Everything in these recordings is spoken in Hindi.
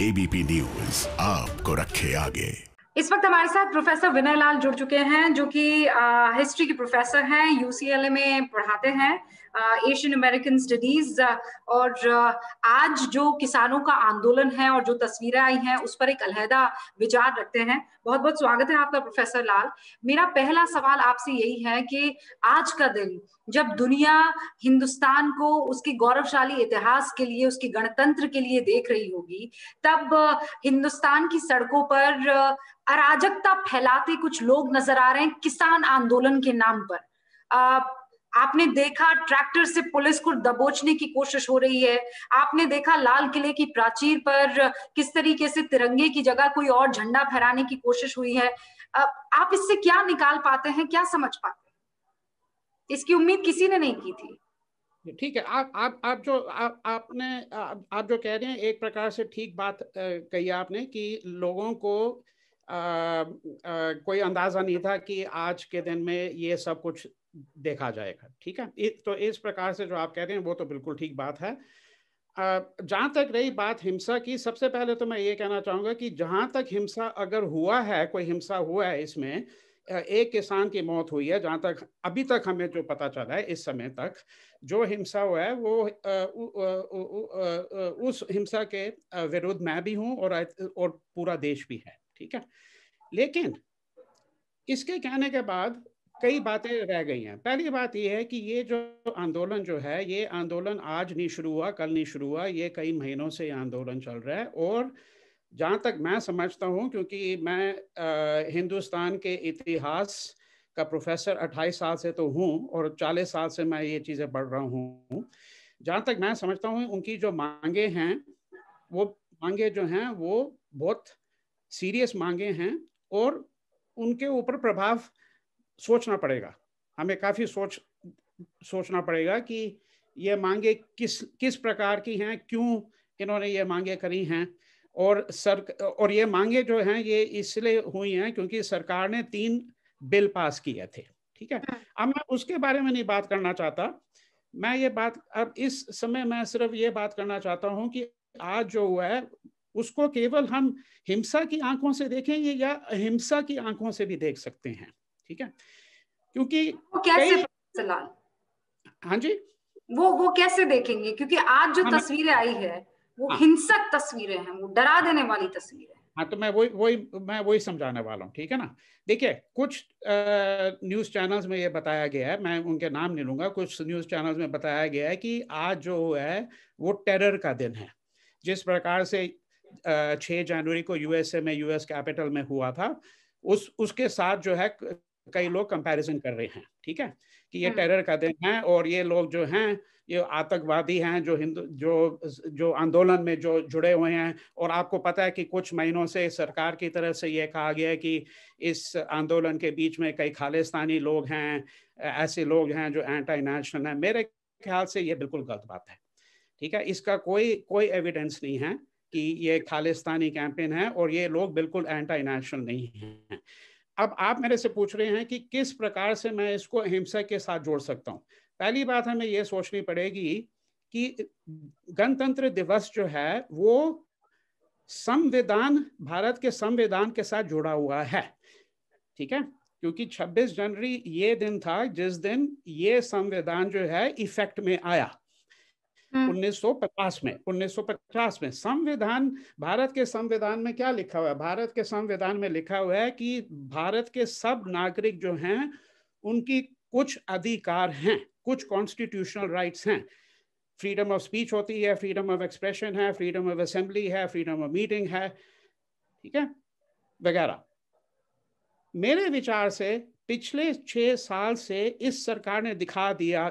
एबीपी न्यूज आपको रखे आगे इस वक्त हमारे साथ प्रोफेसर विनय लाल जुड़ चुके हैं जो कि हिस्ट्री के प्रोफेसर हैं यूसीएलए में पढ़ाते हैं एशियन अमेरिकन स्टडीज और आज जो किसानों का आंदोलन है और जो तस्वीरें आई हैं उस पर एक अलहदा विचार रखते हैं बहुत बहुत स्वागत है आपका प्रोफेसर लाल मेरा पहला सवाल आपसे यही है कि आज का दिन जब दुनिया हिंदुस्तान को उसके गौरवशाली इतिहास के लिए उसके गणतंत्र के लिए देख रही होगी तब हिंदुस्तान की सड़कों पर अराजकता फैलाते कुछ लोग नजर आ रहे हैं किसान आंदोलन के नाम पर आपने देखा ट्रैक्टर से पुलिस को दबोचने की कोशिश हो रही है आपने देखा लाल किले की प्राचीर पर किस तरीके से तिरंगे की जगह कोई और झंडा फहराने की कोशिश हुई है आप इससे क्या निकाल पाते हैं क्या समझ पाते हैं इसकी उम्मीद किसी ने नहीं की थी ठीक है आप आप आप जो आ, आपने आप, आप जो कह रहे हैं एक प्रकार से ठीक बात कही आपने कि लोगों को कोई अंदाज़ा नहीं था कि आज के दिन में ये सब कुछ देखा जाएगा ठीक है तो इस प्रकार से जो आप कह रहे हैं वो तो बिल्कुल ठीक बात है जहाँ तक रही बात हिंसा की सबसे पहले तो मैं ये कहना चाहूँगा कि जहाँ तक हिंसा अगर हुआ है कोई हिंसा हुआ है इसमें एक किसान की मौत हुई है जहाँ तक अभी तक हमें जो पता चला है इस समय तक जो हिंसा हुआ है वो उस हिंसा के विरुद्ध मैं भी हूँ और और पूरा देश भी है ठीक है लेकिन इसके कहने के बाद कई बातें रह गई हैं पहली बात यह है कि ये जो आंदोलन जो है ये आंदोलन आज नहीं शुरू हुआ कल नहीं शुरू हुआ ये कई महीनों से ये आंदोलन चल रहा है और जहाँ तक मैं समझता हूँ क्योंकि मैं आ, हिंदुस्तान के इतिहास का प्रोफेसर 28 साल से तो हूँ और 40 साल से मैं ये चीज़ें पढ़ रहा हूँ जहाँ तक मैं समझता हूँ उनकी जो मांगे हैं वो मांगे जो हैं वो बहुत सीरियस मांगे हैं और उनके ऊपर प्रभाव सोचना पड़ेगा हमें काफ़ी सोच सोचना पड़ेगा कि ये मांगे किस किस प्रकार की हैं क्यों इन्होंने ये मांगे करी हैं और सर और ये मांगे जो हैं ये इसलिए हुई हैं क्योंकि सरकार ने तीन बिल पास किए थे ठीक है हाँ। अब मैं उसके बारे में नहीं बात करना चाहता मैं ये बात अब इस समय मैं सिर्फ ये बात करना चाहता हूँ कि आज जो हुआ है उसको केवल हम हिंसा की आंखों से देखेंगे या अहिंसा की आंखों से भी देख सकते हैं ठीक है क्योंकि वो कैसे हाँ जी वो वो कैसे देखेंगे क्योंकि आज जो हाँ, तस्वीरें आई है वो हाँ, हिंसक तस्वीरें हैं वो डरा देने वाली तस्वीरें हाँ तो मैं वही वही मैं वही समझाने वाला हूँ ठीक है ना देखिए कुछ न्यूज़ चैनल्स में ये बताया गया है मैं उनके नाम नहीं लूंगा कुछ न्यूज़ चैनल्स में बताया गया है कि आज जो है वो टेरर का दिन है जिस प्रकार से छह जनवरी को यूएसए में यूएस कैपिटल में हुआ था उस उसके साथ जो है कई लोग कंपैरिजन कर रहे हैं ठीक है कि ये टेरर हम्म। का दिन है और ये लोग जो हैं ये आतंकवादी हैं जो हिंदू जो जो आंदोलन में जो जुड़े हुए हैं और आपको पता है कि कुछ महीनों से सरकार की तरफ से ये कहा गया है कि इस आंदोलन के बीच में कई खालिस्तानी लोग हैं ऐसे लोग हैं जो एंटी नेशनल हैं मेरे ख्याल से ये बिल्कुल गलत बात है ठीक है इसका कोई कोई एविडेंस नहीं है कि ये खालिस्तानी कैंपेन है और ये लोग बिल्कुल एंटी नेशनल नहीं हैं अब आप मेरे से पूछ रहे हैं कि किस प्रकार से मैं इसको अहिंसा के साथ जोड़ सकता हूँ पहली बात हमें ये सोचनी पड़ेगी कि गणतंत्र दिवस जो है वो संविधान भारत के संविधान के साथ जुड़ा हुआ है ठीक है क्योंकि 26 जनवरी ये दिन था जिस दिन ये संविधान जो है इफेक्ट में आया 1950 हम्म। में 1950 में संविधान भारत के संविधान में क्या लिखा हुआ है भारत के संविधान में लिखा हुआ है कि भारत के सब नागरिक जो हैं उनकी कुछ अधिकार हैं कुछ कॉन्स्टिट्यूशनल राइट्स हैं फ्रीडम ऑफ स्पीच होती है फ्रीडम ऑफ एक्सप्रेशन है फ्रीडम ऑफ असेंबली है फ्रीडम ऑफ मीटिंग है ठीक है वगैरह मेरे विचार से पिछले छह साल से इस सरकार ने दिखा दिया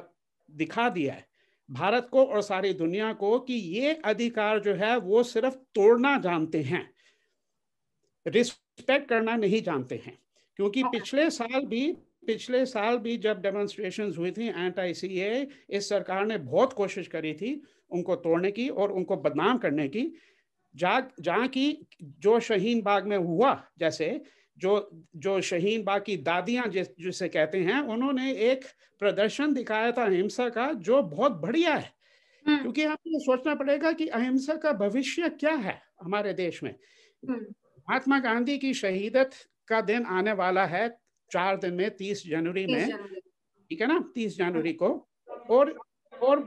दिखा दिया है भारत को और सारी दुनिया को कि ये अधिकार जो है वो सिर्फ तोड़ना जानते हैं रिस्पेक्ट करना नहीं जानते हैं क्योंकि हाँ। पिछले साल भी पिछले साल भी जब डेमोन्स्ट्रेशन हुई थी एंटी सी ए इस सरकार ने बहुत कोशिश करी थी उनको तोड़ने की और उनको बदनाम करने की जा जहाँ की जो शहीन बाग में हुआ जैसे जो जो शहीन बाकी की दादियां जिसे कहते हैं उन्होंने एक प्रदर्शन दिखाया था अहिंसा का जो बहुत बढ़िया है हम्म। क्योंकि हमें सोचना पड़ेगा कि अहिंसा का भविष्य क्या है हमारे देश में हम्म। महात्मा गांधी की शहीदत का दिन आने वाला है चार दिन में तीस जनवरी में ठीक है ना तीस जनवरी हम्म। को और और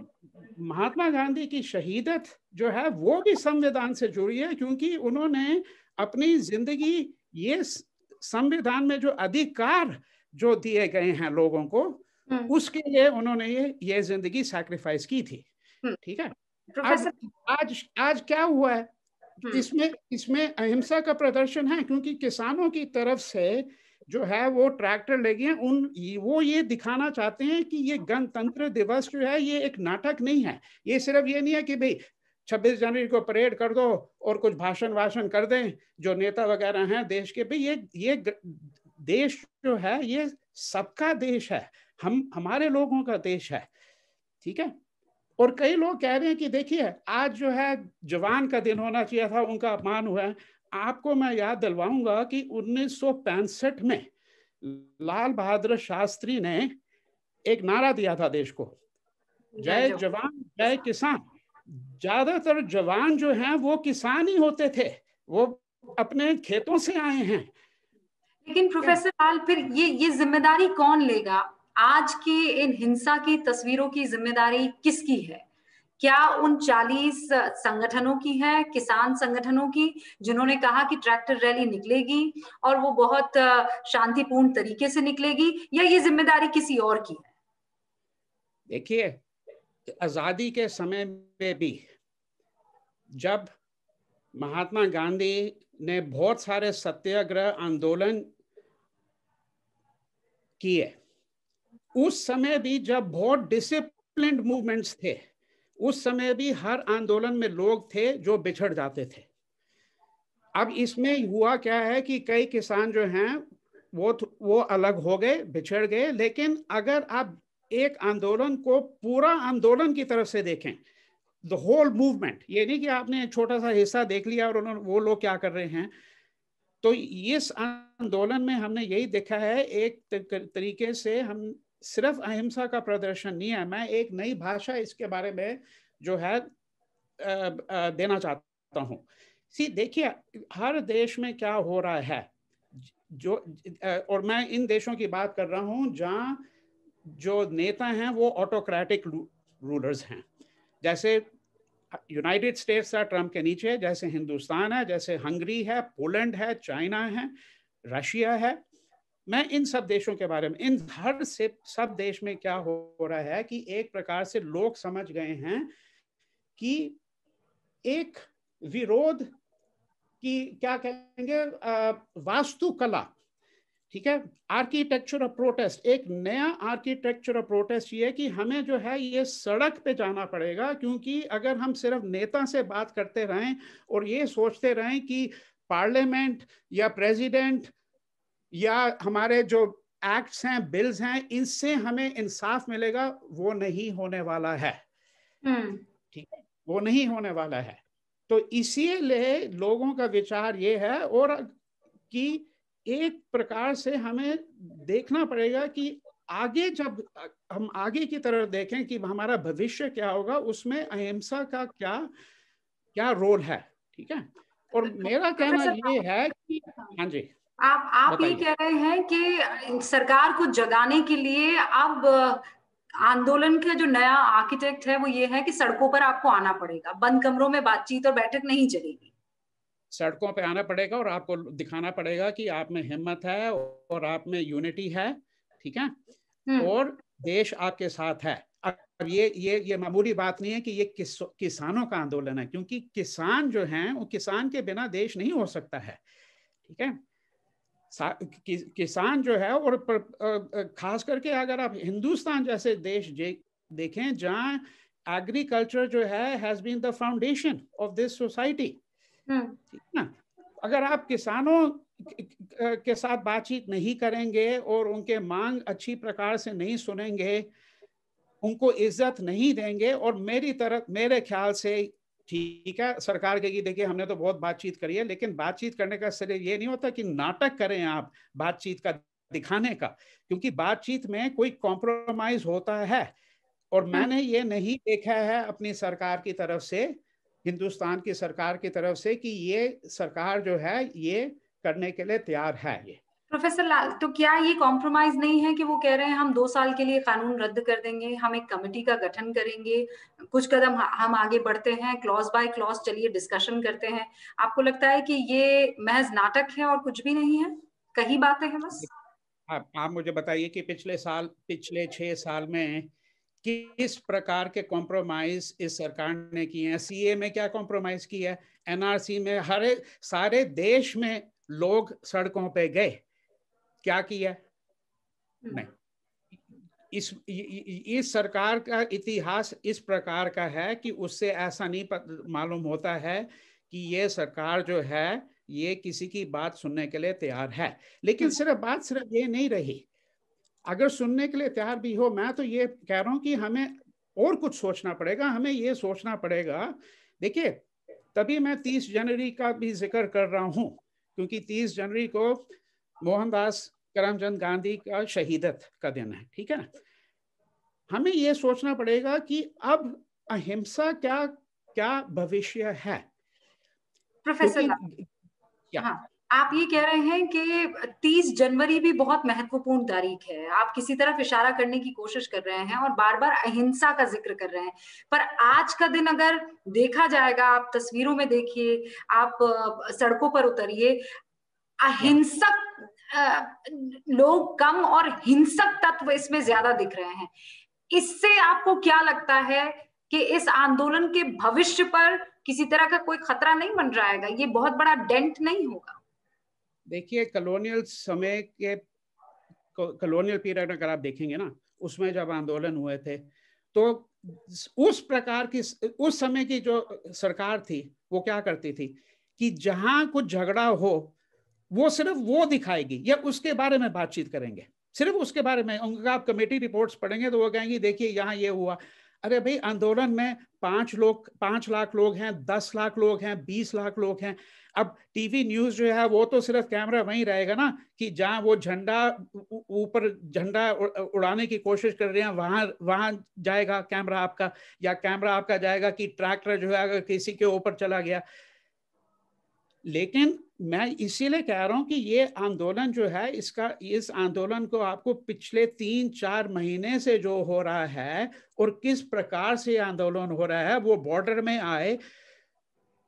महात्मा गांधी की शहीदत जो है वो भी संविधान से जुड़ी है क्योंकि उन्होंने अपनी जिंदगी ये संविधान में जो अधिकार जो दिए गए हैं लोगों को हम्म। उसके लिए उन्होंने ये ये जिंदगी सैक्रिफाइस की थी हम्म। ठीक है आज, आज आज क्या हुआ है हम्म। इसमें इसमें अहिंसा का प्रदर्शन है क्योंकि किसानों की तरफ से जो है वो ट्रैक्टर ले गए उन वो ये दिखाना चाहते हैं कि ये गणतंत्र दिवस जो है ये एक नाटक नहीं है ये सिर्फ ये नहीं है कि भाई 26 जनवरी को परेड कर दो और कुछ भाषण वाषण कर दें जो नेता वगैरह हैं देश के भी ये ये देश जो है ये सबका देश है हम हमारे लोगों का देश है ठीक है और कई लोग कह रहे हैं कि देखिए आज जो है जवान का दिन होना चाहिए था उनका अपमान हुआ है आपको मैं याद दिलवाऊंगा कि उन्नीस में लाल बहादुर शास्त्री ने एक नारा दिया था देश को जय जवान जय किसान ज्यादातर जवान जो हैं वो किसान ही होते थे वो अपने खेतों से आए हैं लेकिन प्रोफेसर लाल फिर ये ये जिम्मेदारी कौन लेगा आज के इन हिंसा की तस्वीरों की जिम्मेदारी किसकी है क्या उन 40 संगठनों की है किसान संगठनों की जिन्होंने कहा कि ट्रैक्टर रैली निकलेगी और वो बहुत शांतिपूर्ण तरीके से निकलेगी या ये जिम्मेदारी किसी और की है देखिए आज़ादी के समय में भी जब महात्मा गांधी ने बहुत सारे सत्याग्रह आंदोलन किए उस समय भी जब बहुत डिसिप्लिन मूवमेंट्स थे उस समय भी हर आंदोलन में लोग थे जो बिछड़ जाते थे अब इसमें हुआ क्या है कि कई किसान जो हैं वो वो अलग हो गए बिछड़ गए लेकिन अगर आप एक आंदोलन को पूरा आंदोलन की तरफ से देखें द होल मूवमेंट ये नहीं कि आपने छोटा सा हिस्सा देख लिया और उन्होंने वो लोग क्या कर रहे हैं तो इस आंदोलन में हमने यही देखा है एक तरीके से हम सिर्फ अहिंसा का प्रदर्शन नहीं है मैं एक नई भाषा इसके बारे में जो है देना चाहता हूँ सी देखिए हर देश में क्या हो रहा है जो और मैं इन देशों की बात कर रहा हूँ जहाँ जो नेता हैं वो ऑटोक्रेटिक रूलर्स हैं जैसे यूनाइटेड स्टेट्स है ट्रंप के नीचे जैसे हिंदुस्तान है जैसे हंगरी है पोलैंड है चाइना है रशिया है मैं इन सब देशों के बारे में इन हर से सब देश में क्या हो रहा है कि एक प्रकार से लोग समझ गए हैं कि एक विरोध की क्या कहेंगे वास्तुकला ठीक है आर्किटेक्चर ऑफ प्रोटेस्ट एक नया आर्किटेक्चर ऑफ प्रोटेस्ट ये कि हमें जो है ये सड़क पे जाना पड़ेगा क्योंकि अगर हम सिर्फ नेता से बात करते रहें और ये सोचते रहें कि पार्लियामेंट या प्रेसिडेंट या हमारे जो एक्ट्स हैं बिल्स हैं इनसे हमें इंसाफ मिलेगा वो नहीं होने वाला है हम्म। ठीक है वो नहीं होने वाला है तो इसीलिए लोगों का विचार ये है और कि एक प्रकार से हमें देखना पड़ेगा कि आगे जब हम आगे की तरह देखें कि हमारा भविष्य क्या होगा उसमें अहिंसा का क्या क्या रोल है ठीक है और तो मेरा कहना ये है कि हाँ।, हाँ जी आप आप ये कह रहे हैं कि सरकार को जगाने के लिए अब आंदोलन का जो नया आर्किटेक्ट है वो ये है कि सड़कों पर आपको आना पड़ेगा बंद कमरों में बातचीत और बैठक नहीं चलेगी सड़कों पे आना पड़ेगा और आपको दिखाना पड़ेगा कि आप में हिम्मत है और आप में यूनिटी है ठीक है हम्म। और देश आपके साथ है अब ये ये ये मामूली बात नहीं है कि ये किस, किसानों का आंदोलन है क्योंकि किसान जो है वो किसान के बिना देश नहीं हो सकता है ठीक है कि, किसान जो है और पर, खास करके अगर आप हिंदुस्तान जैसे देश जे, देखें जहाँ एग्रीकल्चर जो है has been the foundation of this society hmm. ठीक ना अगर आप किसानों के साथ बातचीत नहीं करेंगे और उनके मांग अच्छी प्रकार से नहीं सुनेंगे उनको इज्जत नहीं देंगे और मेरी तरफ मेरे ख्याल से ठीक है सरकार कहेगी देखिए हमने तो बहुत बातचीत करी है लेकिन बातचीत करने का सिर्फ ये नहीं होता कि नाटक करें आप बातचीत का दिखाने का क्योंकि बातचीत में कोई कॉम्प्रोमाइज होता है और हाँ। मैंने ये नहीं देखा है अपनी सरकार की तरफ से हिंदुस्तान की सरकार की तरफ से कि ये सरकार जो है ये करने के लिए तैयार है ये प्रोफेसर लाल तो क्या ये कॉम्प्रोमाइज नहीं है कि वो कह रहे हैं हम दो साल के लिए कानून रद्द कर देंगे हम एक कमेटी का गठन करेंगे कुछ कदम हम आगे बढ़ते हैं क्लॉज बाय क्लॉज चलिए डिस्कशन करते हैं आपको लगता है कि ये महज नाटक है और कुछ भी नहीं है कही बातें हैं बस आप, आप मुझे बताइए कि पिछले साल पिछले छह साल में किस प्रकार के कॉम्प्रोमाइज इस सरकार ने किए हैं सी में क्या कॉम्प्रोमाइज किया है एनआरसी में हर सारे देश में लोग सड़कों पे गए क्या किया हम्म। नहीं इस इस सरकार का इतिहास इस प्रकार का है कि उससे ऐसा नहीं मालूम होता है कि ये सरकार जो है ये किसी की बात सुनने के लिए तैयार है लेकिन हम्म। सिर्फ बात सिर्फ ये नहीं रही अगर सुनने के लिए तैयार भी हो मैं तो ये कह रहा हूँ कि हमें और कुछ सोचना पड़ेगा हमें ये सोचना पड़ेगा देखिए तभी मैं तीस जनवरी का भी जिक्र कर रहा हूँ क्योंकि तीस जनवरी को मोहनदास करमचंद गांधी का शहीदत का दिन है ठीक है ना हमें ये सोचना पड़ेगा कि अब अहिंसा क्या क्या भविष्य है प्रोफेसर हाँ। आप ये कह रहे हैं कि 30 जनवरी भी बहुत महत्वपूर्ण तारीख है आप किसी तरफ इशारा करने की कोशिश कर रहे हैं और बार बार अहिंसा का जिक्र कर रहे हैं पर आज का दिन अगर देखा जाएगा आप तस्वीरों में देखिए आप सड़कों पर उतरिए अहिंसक लोग कम और हिंसक तत्व इसमें ज्यादा दिख रहे हैं इससे आपको क्या लगता है कि इस आंदोलन के भविष्य पर किसी तरह का कोई खतरा नहीं बन रहा है ये बहुत बड़ा डेंट नहीं होगा देखिए कॉलोनियल समय के कॉलोनियल पीरियड अगर आप देखेंगे ना उसमें जब आंदोलन हुए थे तो उस प्रकार की उस समय की जो सरकार थी वो क्या करती थी कि जहां कुछ झगड़ा हो वो सिर्फ वो दिखाएगी या उसके बारे में बातचीत करेंगे सिर्फ उसके बारे में उनका आप कमेटी रिपोर्ट्स पढ़ेंगे तो वो कहेंगे देखिए यहाँ ये हुआ अरे भाई आंदोलन में पांच लोग पांच लाख लोग हैं दस लाख लोग हैं बीस लाख लोग हैं अब टीवी न्यूज जो है वो तो सिर्फ कैमरा वहीं रहेगा ना कि जहाँ वो झंडा ऊपर झंडा उड़ाने की कोशिश कर रहे हैं वहां वहां जाएगा कैमरा आपका या कैमरा आपका जाएगा कि ट्रैक्टर जो है अगर किसी के ऊपर चला गया लेकिन मैं इसीलिए कह रहा हूं कि ये आंदोलन जो है इसका इस आंदोलन को आपको पिछले तीन चार महीने से जो हो रहा है और किस प्रकार से आंदोलन हो रहा है वो बॉर्डर में आए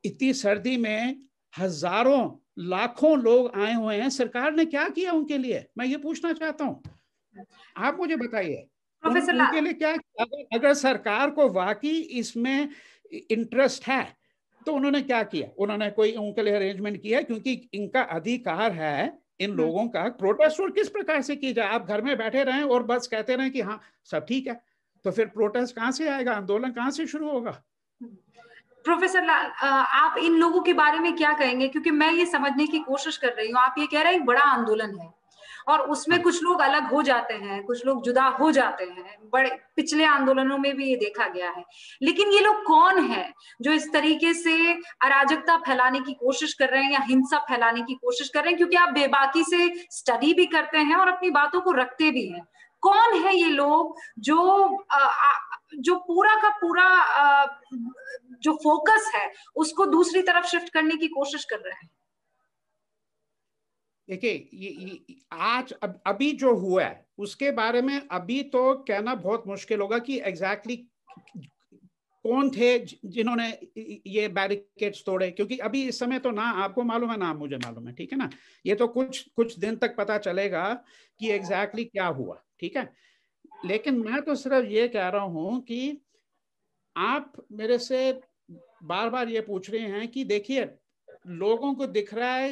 इतनी सर्दी में हजारों लाखों लोग आए हुए हैं सरकार ने क्या किया उनके लिए मैं ये पूछना चाहता हूँ आप मुझे बताइए उनके लिए क्या अगर, अगर सरकार को वाकई इसमें इंटरेस्ट है तो उन्होंने क्या किया उन्होंने कोई उनके लिए अरेंजमेंट किया क्योंकि इनका अधिकार है इन हम्म। लोगों का प्रोटेस्ट और किस प्रकार से किया जाए आप घर में बैठे रहें और बस कहते रहें कि हाँ सब ठीक है तो फिर प्रोटेस्ट कहाँ से आएगा आंदोलन कहाँ से शुरू होगा प्रोफेसर लाल आप इन लोगों के बारे में क्या कहेंगे क्योंकि मैं ये समझने की कोशिश कर रही हूँ आप ये कह रहे हैं बड़ा आंदोलन है और उसमें हाँ। कुछ लोग अलग हो जाते हैं कुछ लोग जुदा हो जाते हैं बड़े पिछले आंदोलनों में भी ये देखा गया है लेकिन ये लोग कौन है जो इस तरीके से अराजकता फैलाने की कोशिश कर रहे हैं या हिंसा फैलाने की कोशिश कर रहे हैं क्योंकि आप बेबाकी से स्टडी भी करते हैं और अपनी बातों को रखते भी हैं कौन है ये लोग जो आ, जो पूरा का पूरा आ, जो फोकस है उसको दूसरी तरफ शिफ्ट करने की कोशिश कर रहे हैं देखिए आज अब अभी जो हुआ है उसके बारे में अभी तो कहना बहुत मुश्किल होगा कि एग्जैक्टली exactly कौन थे जिन्होंने ये बैरिकेड्स तोड़े क्योंकि अभी इस समय तो ना आपको मालूम है ना मुझे मालूम है ठीक है ना ये तो कुछ कुछ दिन तक पता चलेगा कि एग्जैक्टली exactly क्या हुआ ठीक है लेकिन मैं तो सिर्फ ये कह रहा हूं कि आप मेरे से बार बार ये पूछ रहे हैं कि देखिए लोगों को दिख रहा है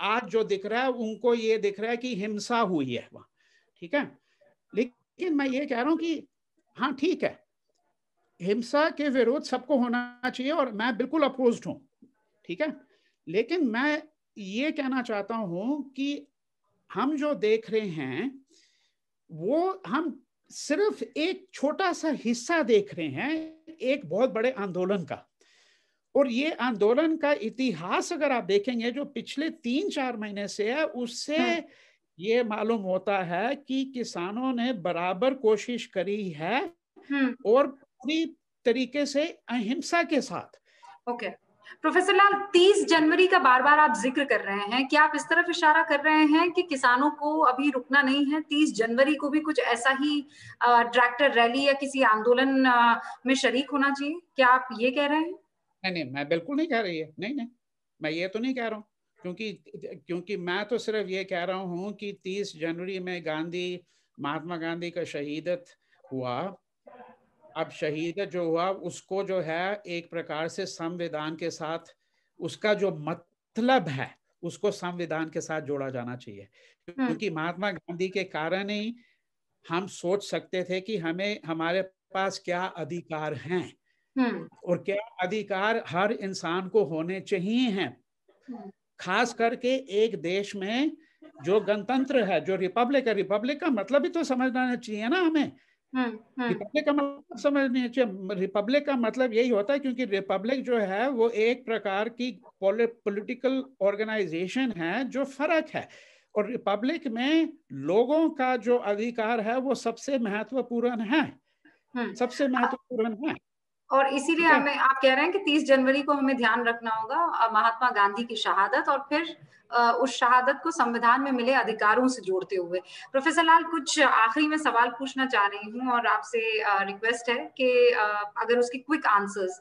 आज जो दिख रहा है उनको ये दिख रहा है कि हिंसा हुई है वहां ठीक है लेकिन मैं ये कह रहा हूं कि हाँ ठीक है हिंसा के विरोध सबको होना चाहिए और मैं बिल्कुल अपोज हूं ठीक है लेकिन मैं ये कहना चाहता हूं कि हम जो देख रहे हैं वो हम सिर्फ एक छोटा सा हिस्सा देख रहे हैं एक बहुत बड़े आंदोलन का और ये आंदोलन का इतिहास अगर आप देखेंगे जो पिछले तीन चार महीने से है उससे हाँ। ये मालूम होता है कि किसानों ने बराबर कोशिश करी है हाँ। और पूरी तरीके से अहिंसा के साथ ओके प्रोफेसर लाल 30 जनवरी का बार बार आप जिक्र कर रहे हैं क्या आप इस तरफ इशारा कर रहे हैं कि किसानों को अभी रुकना नहीं है 30 जनवरी को भी कुछ ऐसा ही ट्रैक्टर रैली या किसी आंदोलन में शरीक होना चाहिए क्या आप ये कह रहे हैं नहीं नहीं मैं बिल्कुल नहीं कह रही है नहीं नहीं मैं ये तो नहीं कह रहा हूँ क्योंकि क्योंकि मैं तो सिर्फ ये कह रहा हूँ कि तीस जनवरी में गांधी महात्मा गांधी का शहीदत हुआ अब शहीदत जो हुआ उसको जो है एक प्रकार से संविधान के साथ उसका जो मतलब है उसको संविधान के साथ जोड़ा जाना चाहिए हाँ। क्योंकि महात्मा गांधी के कारण ही हम सोच सकते थे कि हमें हमारे पास क्या अधिकार हैं हम्म। और क्या अधिकार हर इंसान को होने चाहिए हैं हम्म। खास करके एक देश में जो गणतंत्र है जो रिपब्लिक है रिपब्लिक का मतलब ही तो समझना चाहिए ना हमें हम्म, रिपब्लिक का मतलब समझना चाहिए रिपब्लिक का मतलब यही होता है क्योंकि रिपब्लिक जो है वो एक प्रकार की पॉलिटिकल ऑर्गेनाइजेशन है जो फर्क है और रिपब्लिक में लोगों का जो अधिकार है वो सबसे महत्वपूर्ण है सबसे महत्वपूर्ण है और इसीलिए हमें आप कह रहे हैं कि तीस जनवरी को हमें ध्यान रखना होगा महात्मा गांधी की शहादत और फिर उस शहादत को संविधान में मिले अधिकारों से जोड़ते हुए प्रोफेसर लाल कुछ आखिरी में सवाल पूछना चाह रही हूँ और आपसे रिक्वेस्ट है कि अगर उसकी क्विक आंसर्स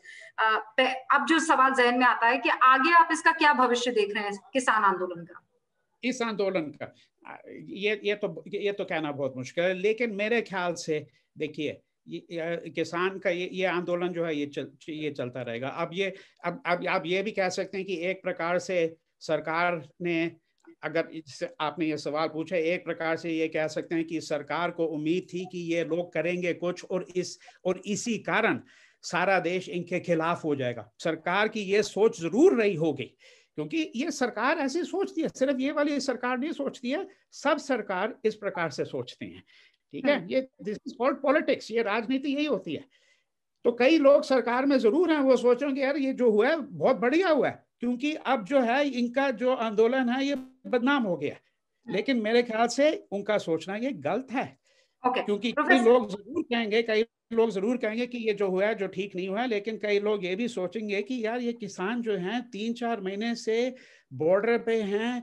अब जो सवाल जहन में आता है कि आगे आप इसका क्या भविष्य देख रहे हैं किसान आंदोलन का इस आंदोलन का ये ये तो ये तो कहना बहुत मुश्किल है लेकिन मेरे ख्याल से देखिए किसान का ये ये आंदोलन जो है ये चल, ये चलता रहेगा अब ये अब अब आप ये भी कह सकते हैं कि एक प्रकार से सरकार ने अगर आपने ये सवाल पूछा एक प्रकार से ये कह सकते हैं कि सरकार को उम्मीद थी कि ये लोग करेंगे कुछ और इस और इसी कारण सारा देश इनके खिलाफ हो जाएगा सरकार की ये सोच जरूर रही होगी क्योंकि ये सरकार ऐसे सोचती है सिर्फ ये वाली सरकार नहीं सोचती है सब सरकार इस प्रकार से सोचती हैं ठीक हाँ। है ये दिस इज कॉल्ड पॉलिटिक्स ये राजनीति यही होती है तो कई लोग सरकार में जरूर हैं वो सोचेंगे यार ये जो हुआ है बहुत बढ़िया हुआ है क्योंकि अब जो है इनका जो आंदोलन है ये बदनाम हो गया लेकिन मेरे ख्याल से उनका सोचना ये गलत है okay. क्योंकि कई लोग जरूर कहेंगे कई लोग जरूर कहेंगे कि ये जो हुआ है जो ठीक नहीं हुआ है लेकिन कई लोग ये भी सोचेंगे कि यार ये किसान जो हैं तीन चार महीने से बॉर्डर पे हैं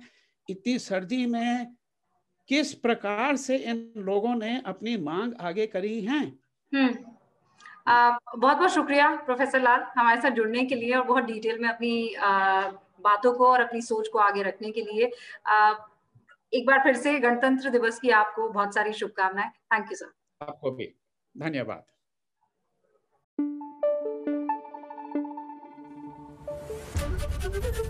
इतनी सर्दी में किस प्रकार से इन लोगों ने अपनी मांग आगे करी है हम्म। बहुत बहुत शुक्रिया प्रोफेसर लाल हमारे साथ जुड़ने के लिए और बहुत डिटेल में अपनी आ, बातों को और अपनी सोच को आगे रखने के लिए आ, एक बार फिर से गणतंत्र दिवस की आपको बहुत सारी शुभकामनाएं थैंक यू सर आपको भी धन्यवाद Thank you.